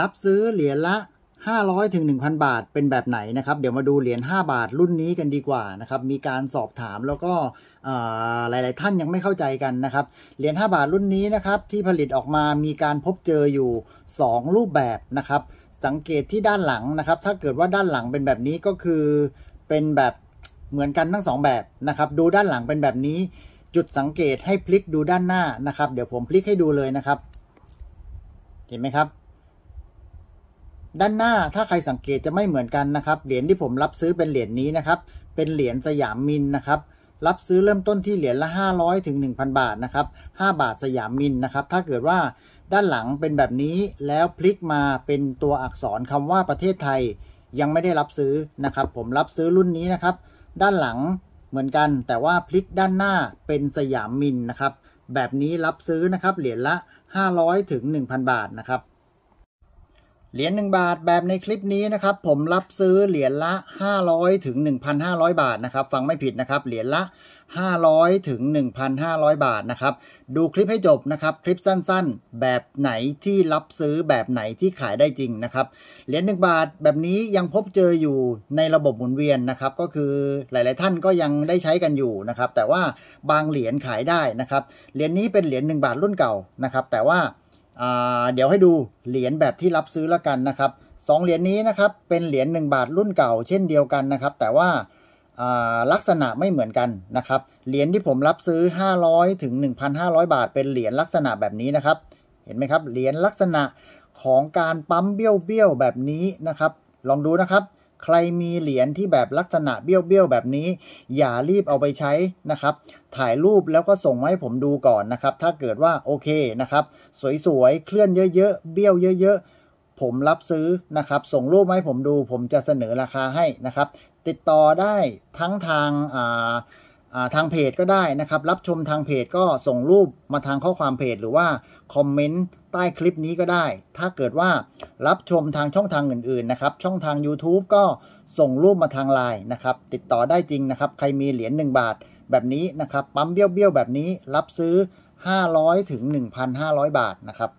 รับซื้อเหรียญละ 500ถึงหนึ่บาท เป็นแบบไหนนะครับเดี๋ยวมาดูเหรียญ5บาทรุ่นนี้กันดีกว่านะครับมีการสอบถามแล้วก็หลาย ๆ ท่านยังไม่เข้าใจกันนะครับ เหรียญ5บาทรุ่นนี้นะครับ ที่ผลิตออกมามีการพบเจออยู่ 2 รูปแบบนะครับ สังเกตที่ด้านหลังนะครับ ถ้าเกิดว่าด้านหลังเป็นแบบนี้ก็คือเป็นแบบเหมือนกันทั้ง 2 แบบนะครับ ดูด้านหลังเป็นแบบนี้ จุดสังเกตให้พลิกดูด้านหน้านะครับเดี๋ยวผมพลิกให้ดูเลยนะครับ เห็นไหมครับด้านหน้าถ้าใครสังเกตจะไม่เหมือนกันนะครับเหรียญที่ผมรับซื้อเป็นเหรียญนี้นะครับเป็นเหรียญสยามมินนะครับ รับซื้อเริ่มต้นที่เหรียญละ 500ถึง1,000 บาทนะครับ5บาทสยามมินนะครับ ถ้าเกิดว่าด้านหลังเป็นแบบนี้แล้วพลิกมาเป็นตัวอักษรคำว่าประเทศไทย ยังไม่ได้รับซื้อนะครับ ผมรับซื้อรุ่นนี้นะครับ ด้านหลังเหมือนกันแต่ว่าพลิกด้านหน้าเป็นสยามมินนะครับ แบบนี้รับซื้อนะครับเหรียญละ 500ถึง1,000บาทนะครับเหรียญ1บาทแบบในคลิปนี้นะครับผมรับซื้อเหรียญละ 500ถึง1,500บาทนะครับฟังไม่ผิดนะครับเหรียญละ 500ถึง1,500บาทนะครับดูคลิปให้จบนะครับ คลิปสั้น ๆ แบบไหนที่รับซื้อแบบไหนที่ขายได้จริงนะครับเหรียญ1บาทแบบนี้ยังพบเจออยู่ในระบบหมุนเวียนนะครับก็คือหลาย ๆ ท่านก็ยังได้ใช้กันอยู่นะครับแต่ว่าบางเหรียญขายได้นะครับเหรียญนี้เป็นเหรียญ1บาทรุ่นเก่านะครับแต่ว่าเดี๋ยวให้ดูเหรียญแบบที่รับซื้อแล้วกันนะครับสองเหรียญนนี้นะครับเป็นเหรียญ1บาทรุ่นเก่าเช่นเดียวกันนะครับ แต่ว่าลักษณะไม่เหมือนกันนะครับเหรียญที่ผมรับซื้อ 500ถึง1,500บาท เป็นเหรียญลักษณะแบบนี้นะครับ เห็นไหมครับ เหรียญลักษณะของการปั๊มเบี้ยวเบี้ยวแบบนี้นะครับ ลองดูนะครับใครมีเหรียญที่แบบลักษณะเบี้ยวๆแบบนี้ อย่ารีบเอาไปใช้นะครับ ถ่ายรูปแล้วก็ส่งมาให้ผมดูก่อนนะครับ ถ้าเกิดว่าโอเคนะครับ สวยๆ เคลื่อนเยอะๆ เบี้ยวเยอะๆ ผมรับซื้อนะครับ ส่งรูปมาให้ผมดู ผมจะเสนอราคาให้นะครับ ติดต่อได้ทั้งทางอ่าทางเพจก็ได้นะครับ รับชมทางเพจก็ส่งรูปมาทางข้อความเพจหรือว่าคอมเมนต์ใต้คลิปนี้ก็ได้ ถ้าเกิดว่ารับชมทางช่องทางอื่นๆนะครับช่องทาง YouTube ก็ส่งรูปมาทางไลน์นะครับติดต่อได้จริงนะครับ ใครมีเหรียญ1บาทแบบนี้นะครับปั๊มเบี้ยวๆแบบนี้รับซื้อ 500ถึง1,500บาทนะครับ